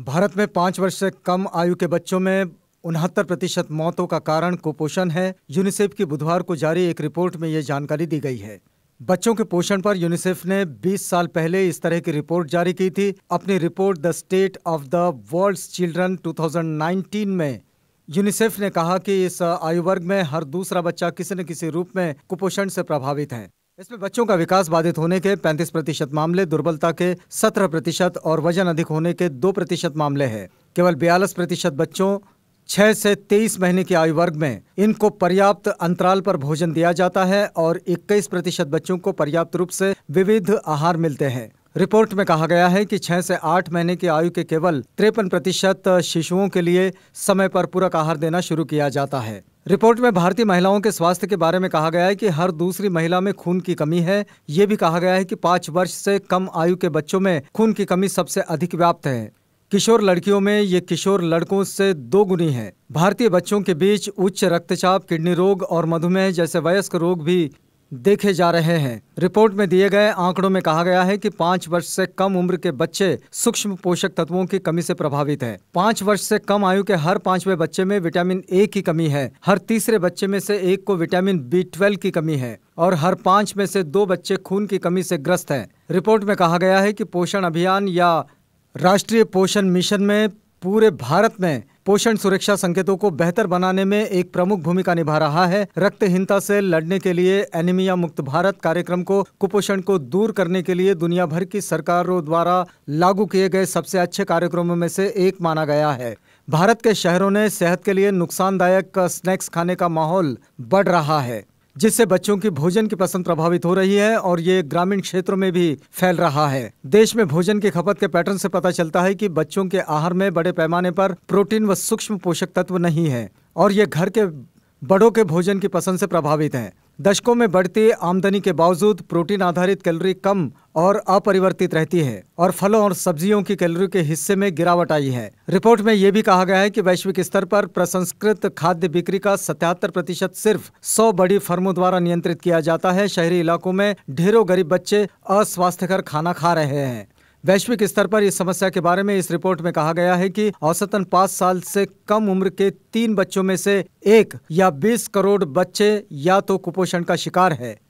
भारत में पाँच वर्ष से कम आयु के बच्चों में उनहत्तर प्रतिशत मौतों का कारण कुपोषण है यूनिसेफ की बुधवार को जारी एक रिपोर्ट में ये जानकारी दी गई है बच्चों के पोषण पर यूनिसेफ ने 20 साल पहले इस तरह की रिपोर्ट जारी की थी अपनी report the state of the world children 2019 में यूनिसेफ ने कहा कि इस आयु वर्ग में हर दूसरा बच्चा किसी न किसी रूप में कुपोषण से प्रभावित है इसमें बच्चों का विकास बाधित होने के 35 प्रतिशत मामले दुर्बलता के 17 प्रतिशत और वजन अधिक होने के 2 प्रतिशत मामले हैं केवल बयालीस प्रतिशत बच्चों 6 से 23 महीने की आयु वर्ग में इनको पर्याप्त अंतराल पर भोजन दिया जाता है और 21 प्रतिशत बच्चों को पर्याप्त रूप से विविध आहार मिलते हैं रिपोर्ट में कहा गया है कि 6 से 8 महीने की आयु के केवल तिरपन प्रतिशत शिशुओं के लिए समय पर पूरक आहार देना शुरू किया जाता है रिपोर्ट में भारतीय महिलाओं के स्वास्थ्य के बारे में कहा गया है कि हर दूसरी महिला में खून की कमी है ये भी कहा गया है कि पाँच वर्ष से कम आयु के बच्चों में खून की कमी सबसे अधिक व्याप्त है किशोर लड़कियों में ये किशोर लड़कों से दो गुनी है भारतीय बच्चों के बीच उच्च रक्तचाप किडनी रोग और मधुमेह जैसे वयस्क रोग भी देखे जा रहे हैं रिपोर्ट में दिए गए आंकड़ों में कहा गया है कि पाँच वर्ष से कम उम्र के बच्चे सूक्ष्म पोषक तत्वों की कमी से प्रभावित हैं। पाँच वर्ष से कम आयु के हर पांचवें बच्चे में विटामिन ए की कमी है हर तीसरे बच्चे में से एक को विटामिन बी ट्वेल्व की कमी है और हर पाँच में से दो बच्चे खून की कमी से ग्रस्त हैं रिपोर्ट में कहा गया है कि पोषण अभियान या राष्ट्रीय पोषण मिशन में पूरे भारत में पोषण सुरक्षा संकेतों को बेहतर बनाने में एक प्रमुख भूमिका निभा रहा है रक्तहीनता से लड़ने के लिए एनीमिया मुक्त भारत कार्यक्रम को कुपोषण को दूर करने के लिए दुनिया भर की सरकारों द्वारा लागू किए गए सबसे अच्छे कार्यक्रमों में से एक माना गया है भारत के शहरों ने सेहत के लिए नुकसानदायक स्नैक्स खाने का माहौल बढ़ रहा है जिससे बच्चों की भोजन की पसंद प्रभावित हो रही है और ये ग्रामीण क्षेत्रों में भी फैल रहा है देश में भोजन की खपत के पैटर्न से पता चलता है कि बच्चों के आहार में बड़े पैमाने पर प्रोटीन व सूक्ष्म पोषक तत्व नहीं है और ये घर के बड़ों के भोजन की पसंद से प्रभावित है दशकों में बढ़ती आमदनी के बावजूद प्रोटीन आधारित कैलोरी कम और अपरिवर्तित रहती है और फलों और सब्जियों की कैलोरी के हिस्से में गिरावट आई है रिपोर्ट में ये भी कहा गया है कि वैश्विक स्तर पर प्रसंस्कृत खाद्य बिक्री का सतहत्तर प्रतिशत सिर्फ 100 बड़ी फर्मों द्वारा नियंत्रित किया जाता है शहरी इलाकों में ढेरों गरीब बच्चे अस्वास्थ्यकर खाना खा रहे हैं वैश्विक स्तर पर इस समस्या के बारे में इस रिपोर्ट में कहा गया है कि औसतन पाँच साल से कम उम्र के तीन बच्चों में से एक या बीस करोड़ बच्चे या तो कुपोषण का शिकार है